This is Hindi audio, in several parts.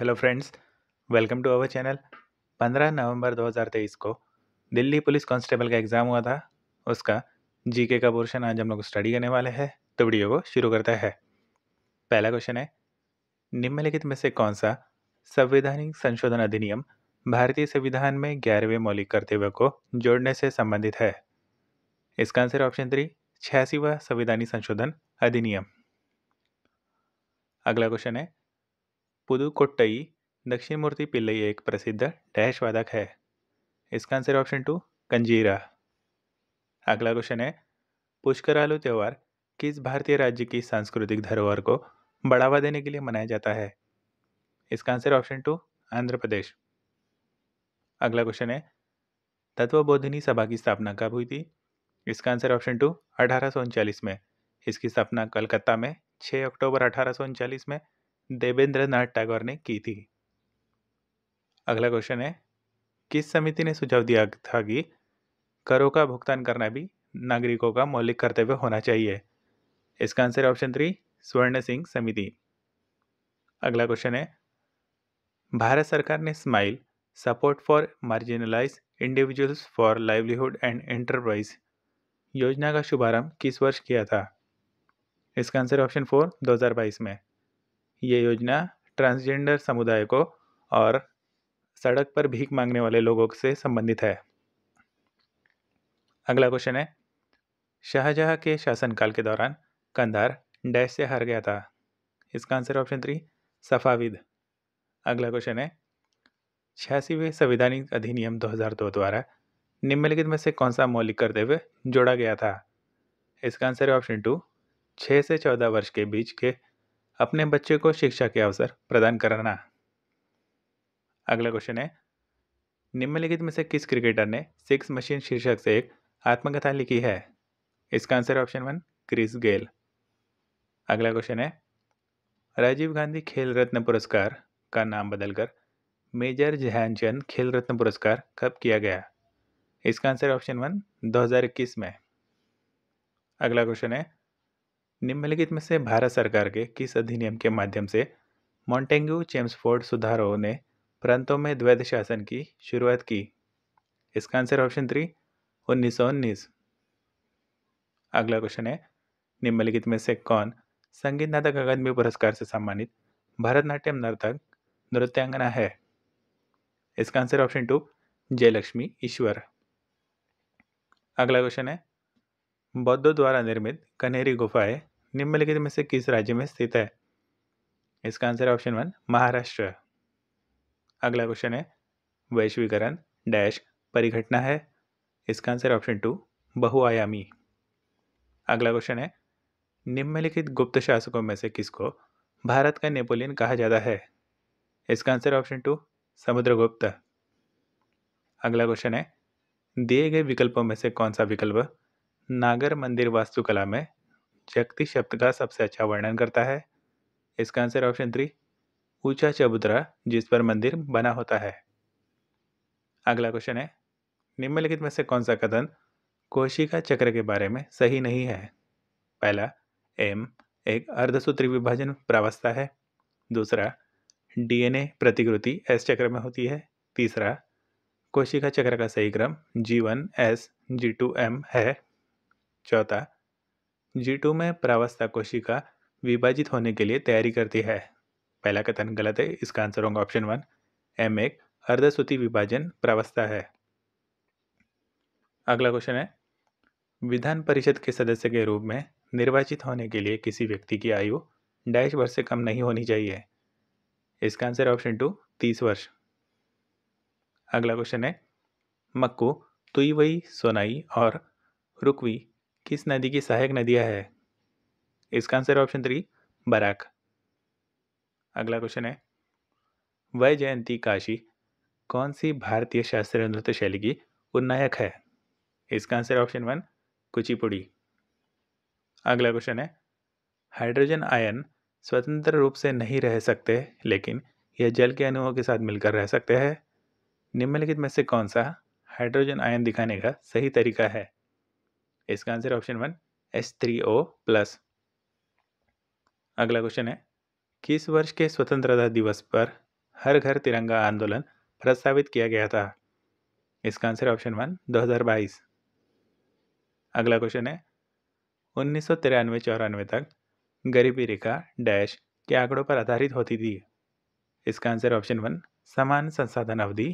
hello friends welcome to our channel 15 नवंबर 2023 को दिल्ली पुलिस कांस्टेबल का एग्ज़ाम हुआ था उसका जीके का पोर्शन आज हम लोग स्टडी करने वाले हैं तो वीडियो को शुरू करता है पहला क्वेश्चन है निम्नलिखित में से कौन सा संवैधानिक संशोधन अधिनियम भारतीय संविधान में ग्यारहवें मौलिक कर्तव्य को जोड़ने से संबंधित है इसका आंसर ऑप्शन थ्री छियासीवा संवैधानिक संशोधन अधिनियम अगला क्वेश्चन है पुदुकोट्टई दक्षिणमूर्ति पिल्लई एक प्रसिद्ध डैश वादक है इसका आंसर ऑप्शन टू कंजीरा अगला क्वेश्चन है पुष्करालू त्यौहार किस भारतीय राज्य की सांस्कृतिक धरोहर को बढ़ावा देने के लिए मनाया जाता है इसका answer option two Andhra Pradesh अगला क्वेश्चन है तत्वबोधिनी सभा की स्थापना कब हुई थी इसका आंसर ऑप्शन टू अठारह में इसकी स्थापना कलकत्ता में 6 अक्टूबर अठारह में देवेंद्र नाथ टैगोर ने की थी अगला क्वेश्चन है किस समिति ने सुझाव दिया था कि करों का भुगतान करना भी नागरिकों का मौलिक कर्तव्य होना चाहिए इसका आंसर ऑप्शन थ्री स्वर्ण सिंह समिति अगला क्वेश्चन है भारत सरकार ने SMILE support for marginalise individuals for livelihood and enterprise योजना का शुभारंभ किस वर्ष किया था इसका आंसर ऑप्शन फोर दो में ये योजना ट्रांसजेंडर समुदाय को और सड़क पर भीख मांगने वाले लोगों से संबंधित है अगला क्वेश्चन है शाहजहाँ के शासनकाल के दौरान कंधार डैश से हार गया था इसका आंसर ऑप्शन थ्री सफाविद अगला क्वेश्चन है छियासीवें संविधानिक अधिनियम 2002 द्वारा निम्नलिखित में से कौन सा मौलिक कर्तव्य जोड़ा गया था इसका आंसर है ऑप्शन टू छः से चौदह वर्ष के बीच के अपने बच्चे को शिक्षा के अवसर प्रदान कराना अगला क्वेश्चन है निम्नलिखित में से किस क्रिकेटर ने सिक्स मशीन शीर्षक से एक आत्मकथा लिखी है इसका answer option one Chris Gayle अगला क्वेश्चन है राजीव गांधी खेल रत्न पुरस्कार का नाम बदलकर मेजर ध्यानचंद खेल रत्न पुरस्कार कब किया गया इसका आंसर ऑप्शन वन 2021 में अगला क्वेश्चन है निम्नलिखित में से भारत सरकार के किस अधिनियम के माध्यम से मॉन्टेंग्यू चेम्सफोर्ड सुधारों ने प्रांतों में द्वैध शासन की शुरुआत की इसका आंसर ऑप्शन थ्री उन्नीस सौ उन्नीस अगला क्वेश्चन है निम्नलिखित में से कौन संगीत नाटक अकादमी पुरस्कार से सम्मानित भरतनाट्यम नर्तक नृत्यांगना है इसका answer option two Jayalakshmi Eshwar अगला क्वेश्चन है बौद्धों द्वारा निर्मित कनेरी गुफाएं निम्नलिखित में से किस राज्य में स्थित है इसका आंसर है ऑप्शन वन महाराष्ट्र अगला क्वेश्चन है वैश्वीकरण डैश परिघटना है इसका आंसर ऑप्शन टू बहुआयामी अगला क्वेश्चन है निम्नलिखित गुप्त शासकों में से किसको भारत का नेपोलियन कहा जाता है इसका आंसर ऑप्शन टू समुद्रगुप्त अगला क्वेश्चन है दिए गए विकल्पों में से कौन सा विकल्प नागर मंदिर वास्तुकला में शक्ति शब्द का सबसे अच्छा वर्णन करता है इसका आंसर ऑप्शन थ्री ऊंचा चबूतरा जिस पर मंदिर बना होता है अगला क्वेश्चन है निम्नलिखित में से कौन सा कथन कोशिका चक्र के बारे में सही नहीं है पहला एम एक अर्धसूत्री विभाजन प्रावस्था है दूसरा डीएनए प्रतिकृति एस चक्र में होती है तीसरा कोशिका चक्र का सही क्रम G one S G two M है चौथा जी टू में प्रावस्था कोशिका विभाजित होने के लिए तैयारी करती है पहला कथन गलत है इसका आंसर होगा ऑप्शन वन एम एक अर्धसूति विभाजन प्रावस्था है अगला क्वेश्चन है विधान परिषद के सदस्य के रूप में निर्वाचित होने के लिए किसी व्यक्ति की आयु डैश वर्ष से कम नहीं होनी चाहिए इसका आंसर ऑप्शन टू तीस वर्ष अगला क्वेश्चन है मक्कू तुई सोनाई और रुकवी किस नदी की सहायक नदियाँ है इसका आंसर ऑप्शन थ्री बराक अगला क्वेश्चन है वह जयंती काशी कौन सी भारतीय शास्त्रीय नृत्य शैली की उन्नायक है इसका आंसर ऑप्शन वन कुचिपुड़ी अगला क्वेश्चन है हाइड्रोजन आयन स्वतंत्र रूप से नहीं रह सकते लेकिन यह जल के अणुओं के साथ मिलकर रह सकते हैं निम्नलिखित में से कौन सा हाइड्रोजन आयन दिखाने का सही तरीका है इसका answer option one S three O plus अगला क्वेश्चन है किस वर्ष के स्वतंत्रता दिवस पर हर घर तिरंगा आंदोलन प्रस्तावित किया गया था इसका आंसर ऑप्शन वन 2022 अगला क्वेश्चन है उन्नीस सौ तिरानवे चौरानवे तक गरीबी रेखा डैश के आंकड़ों पर आधारित होती थी इसका आंसर ऑप्शन वन समान संसाधन अवधि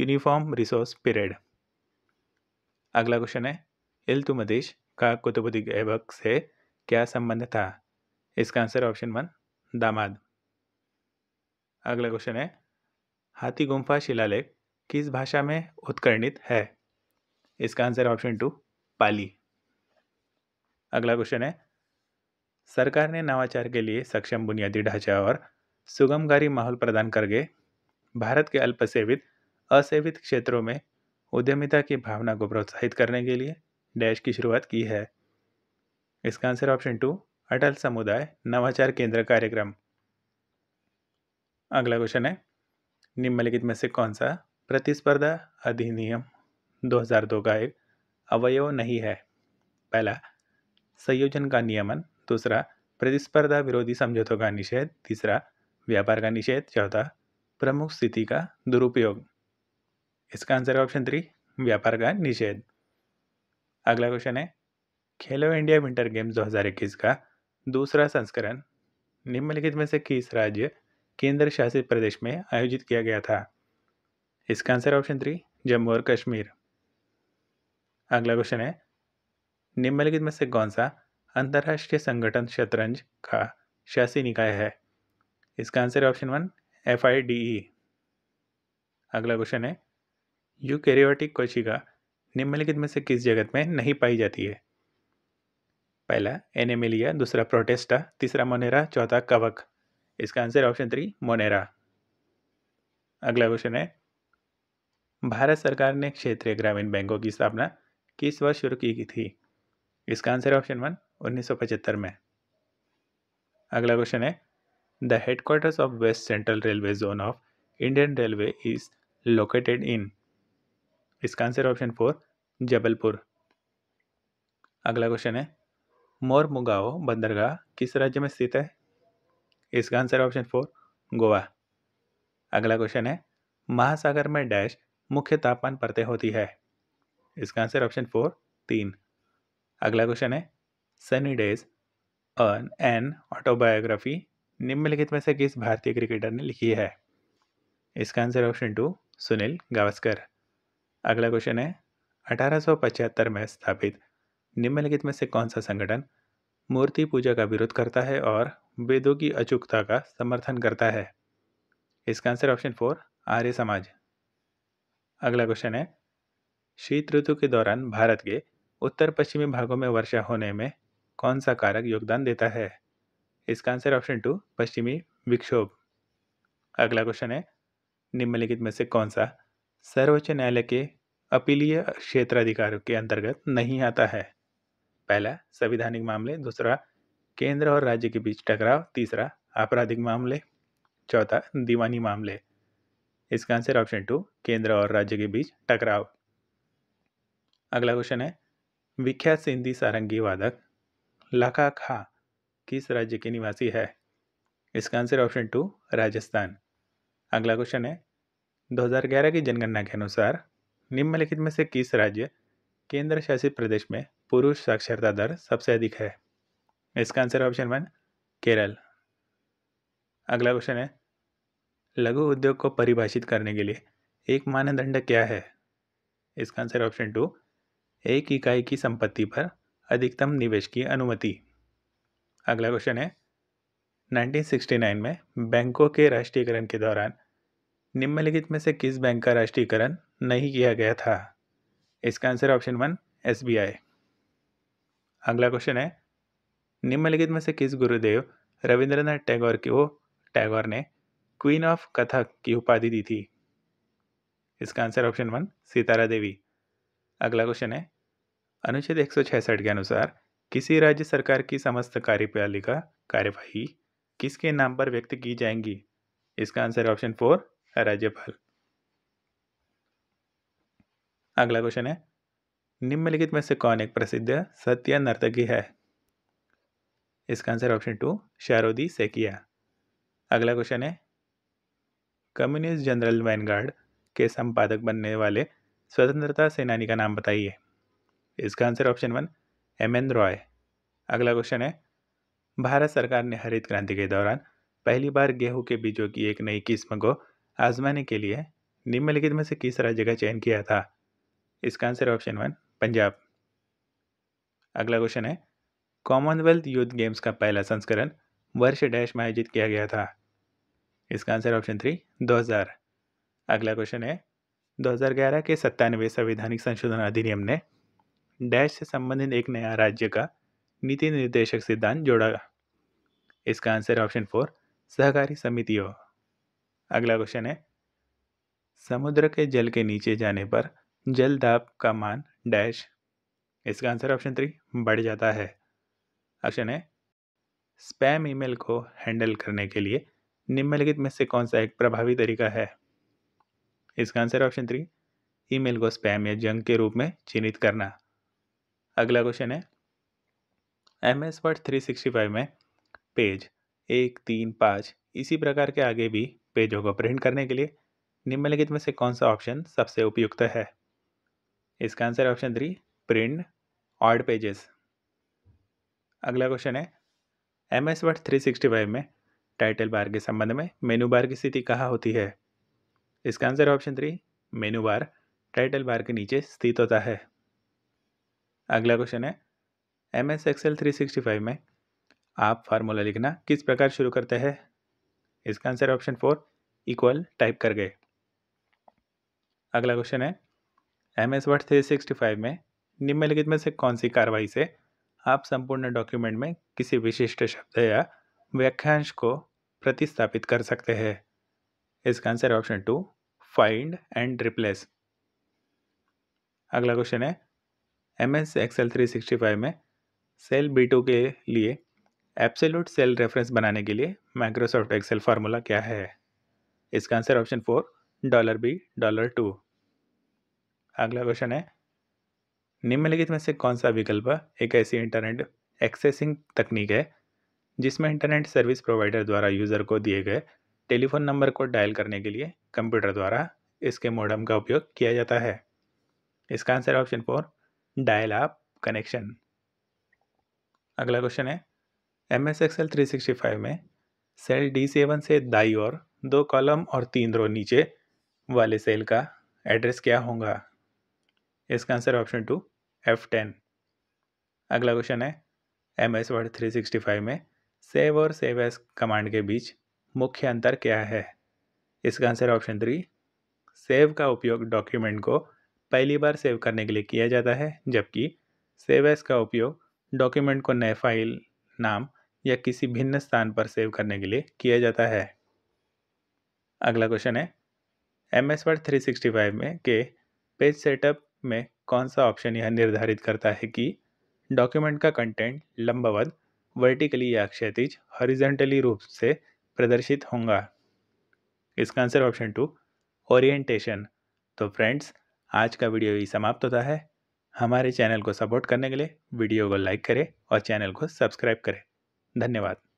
यूनिफॉर्म रिसोर्स पीरियड अगला क्वेश्चन है इल्तुमदिश का कुतुबुद्दीन ऐबक से क्या संबंध था इसका आंसर ऑप्शन वन दामाद अगला क्वेश्चन है हाथी गुम्फा शिलालेख किस भाषा में उत्कर्णित है इसका आंसर ऑप्शन टू पाली अगला क्वेश्चन है सरकार ने नवाचार के लिए सक्षम बुनियादी ढांचा और सुगमकारी माहौल प्रदान करके भारत के अल्पसेवित असेवित क्षेत्रों में उद्यमिता की भावना को प्रोत्साहित करने के लिए डैश की शुरुआत की है इसका आंसर ऑप्शन टू अटल समुदाय नवाचार केंद्र कार्यक्रम अगला क्वेश्चन है निम्नलिखित में से कौन सा प्रतिस्पर्धा अधिनियम 2002 का एक अवयव नहीं है पहला संयोजन का नियमन दूसरा प्रतिस्पर्धा विरोधी समझौतों का निषेध तीसरा व्यापार का निषेध चौथा प्रमुख स्थिति का दुरुपयोग इसका आंसर है ऑप्शन थ्री व्यापार का निषेध अगला क्वेश्चन है खेलो इंडिया विंटर गेम्स 2021 का दूसरा संस्करण निम्नलिखित में से किस राज्य केंद्र शासित प्रदेश में आयोजित किया गया था इसका आंसर ऑप्शन थ्री जम्मू और कश्मीर अगला क्वेश्चन है निम्नलिखित में से कौन सा अंतर्राष्ट्रीय संगठन शतरंज का शासी निकाय है इसका answer option one F I D E अगला क्वेश्चन है यू कैरियोटिक कोशिका निम्नलिखित में से किस जगत में नहीं पाई जाती है पहला एनेमिलिया दूसरा प्रोटेस्टा तीसरा मोनेरा चौथा कवक इसका आंसर ऑप्शन थ्री मोनेरा अगला क्वेश्चन है भारत सरकार ने क्षेत्रीय ग्रामीण बैंकों की स्थापना किस वर्ष शुरू की थी इसका आंसर ऑप्शन वन 1975 में अगला क्वेश्चन है the headquarters of West Central Railway zone of Indian Railway is located in इसका आंसर ऑप्शन फोर जबलपुर अगला क्वेश्चन है मोरमुगाओ बंदरगाह किस राज्य में स्थित है इसका आंसर ऑप्शन फोर गोवा अगला क्वेश्चन है महासागर में डैश मुख्य तापमान परतें होती है इसका आंसर ऑप्शन फोर तीन अगला क्वेश्चन है Sunny Days un an autobiography निम्नलिखित में से किस भारतीय क्रिकेटर ने लिखी है इसका answer option two Sunil Gavaskar अगला क्वेश्चन है अठारह में स्थापित निम्नलिखित में से कौन सा संगठन मूर्ति पूजा का विरोध करता है और वेदों की अचूकता का समर्थन करता है इसका आंसर ऑप्शन फोर आर्य समाज अगला क्वेश्चन है शीत ऋतु के दौरान भारत के उत्तर पश्चिमी भागों में वर्षा होने में कौन सा कारक योगदान देता है इसका आंसर ऑप्शन टू पश्चिमी विक्षोभ अगला क्वेश्चन है निम्नलिखित में से कौन सा सर्वोच्च न्यायालय के अपीलीय क्षेत्राधिकार के अंतर्गत नहीं आता है पहला संविधानिक मामले दूसरा केंद्र और राज्य के बीच टकराव तीसरा आपराधिक मामले चौथा दीवानी मामले इसका आंसर ऑप्शन टू केंद्र और राज्य के बीच टकराव अगला क्वेश्चन है विख्यात सिंधी सारंगी वादक लाखा खा किस राज्य के निवासी है इसका आंसर ऑप्शन टू राजस्थान अगला क्वेश्चन है 2011 की जनगणना के अनुसार निम्नलिखित में से किस राज्य केंद्र शासित प्रदेश में पुरुष साक्षरता दर सबसे अधिक है इसका आंसर ऑप्शन वन केरल अगला क्वेश्चन है लघु उद्योग को परिभाषित करने के लिए एक मानदंड क्या है इसका आंसर ऑप्शन टू एक इकाई की संपत्ति पर अधिकतम निवेश की अनुमति अगला क्वेश्चन है 1969 में बैंकों के राष्ट्रीयकरण के दौरान निम्नलिखित में से किस बैंक का राष्ट्रीयकरण नहीं किया गया था इसका आंसर ऑप्शन वन एस अगला क्वेश्चन है निम्नलिखित में से किस गुरुदेव रविंद्रनाथ टैगोर को टैगोर ने क्वीन ऑफ कथक की उपाधि दी थी इसका answer option one Sitara Devi अगला क्वेश्चन है अनुच्छेद एक के अनुसार किसी राज्य सरकार की समस्त कार्यपालिका कार्यवाही किसके नाम पर व्यक्त की जाएंगी इसका आंसर ऑप्शन फोर राज्यपाल अगला क्वेश्चन है निम्नलिखित में से कौन एक प्रसिद्ध सत्य नर्तकी है इसका answer option two Sharodi Saikia अगला क्वेश्चन है कम्युनिस्ट जनरल वैनगार्ड के संपादक बनने वाले स्वतंत्रता सेनानी का नाम बताइए इसका answer option one M N Roy अगला क्वेश्चन है भारत सरकार ने हरित क्रांति के दौरान पहली बार गेहूं के बीजों की एक नई किस्म को आजमाने के लिए निम्नलिखित में से किस राज्य का चयन किया था इसका आंसर ऑप्शन वन पंजाब अगला क्वेश्चन है कॉमनवेल्थ यूथ गेम्स का पहला संस्करण वर्ष डैश में आयोजित किया गया था इसका आंसर ऑप्शन थ्री 2000 अगला क्वेश्चन है 2011 के सत्तानवे संवैधानिक संशोधन अधिनियम ने डैश से संबंधित एक नया राज्य का नीति निर्देशक सिद्धांत जोड़ा इसका आंसर ऑप्शन फोर सहकारी समितियों अगला क्वेश्चन है समुद्र के जल के नीचे जाने पर जल दाब का मान डैश इसका आंसर ऑप्शन थ्री बढ़ जाता है ऑप्शन है स्पैम ईमेल को हैंडल करने के लिए निम्नलिखित में से कौन सा एक प्रभावी तरीका है इसका आंसर ऑप्शन थ्री ईमेल को स्पैम या जंग के रूप में चिन्हित करना अगला क्वेश्चन है M S Word three sixty five में पेज एक तीन पाँच इसी प्रकार के आगे भी पेजों को प्रिंट करने के लिए निम्नलिखित में से कौन सा ऑप्शन सबसे उपयुक्त है इसका answer option three print odd pages अगला क्वेश्चन है M S Word three sixty five में टाइटल बार के संबंध में मेनू बार की स्थिति कहाँ होती है इसका answer option three menu bar title bar के नीचे स्थित होता है अगला क्वेश्चन है M S Excel three sixty five में आप फार्मूला लिखना किस प्रकार शुरू करते हैं इसका answer option four equal type कर गए अगला क्वेश्चन है M S Word three sixty five में निम्नलिखित में से कौन सी कार्रवाई से आप संपूर्ण डॉक्यूमेंट में किसी विशिष्ट शब्द या व्याख्यांश को प्रतिस्थापित कर सकते हैं इसका answer option two find and replace अगला क्वेश्चन है M S Excel three sixty five में सेल बी टू के लिए एप्सोल्यूट सेल रेफरेंस बनाने के लिए माइक्रोसॉफ्ट एक्सेल फार्मूला क्या है इसका answer option four dollar B dollar two अगला क्वेश्चन है निम्नलिखित में से कौन सा विकल्प एक ऐसी इंटरनेट एक्सेसिंग तकनीक है जिसमें इंटरनेट सर्विस प्रोवाइडर द्वारा यूज़र को दिए गए टेलीफोन नंबर को डायल करने के लिए कंप्यूटर द्वारा इसके मोडम का उपयोग किया जाता है इसका answer option four dial up connection अगला क्वेश्चन है M S Excel three sixty five में सेल डी सेवन से दाई और दो कॉलम और तीन रो नीचे वाले सेल का एड्रेस क्या होगा इसका answer option two F ten अगला क्वेश्चन है M S Word three sixty five में सेव और सेव एस कमांड के बीच मुख्य अंतर क्या है इसका आंसर ऑप्शन थ्री सेव का उपयोग डॉक्यूमेंट को पहली बार सेव करने के लिए किया जाता है जबकि सेव एस का उपयोग डॉक्यूमेंट को नए फाइल नाम या किसी भिन्न स्थान पर सेव करने के लिए किया जाता है अगला क्वेश्चन है M S Word three sixty five में के पेज सेटअप में कौन सा ऑप्शन यह निर्धारित करता है कि डॉक्यूमेंट का कंटेंट लंबावध वर्टिकली या क्षैतिज हॉरिजेंटली रूप से प्रदर्शित होगा इसका आंसर ऑप्शन टू ओरिएंटेशन तो फ्रेंड्स आज का वीडियो ही समाप्त होता है हमारे चैनल को सपोर्ट करने के लिए वीडियो को लाइक करें और चैनल को सब्सक्राइब करें धन्यवाद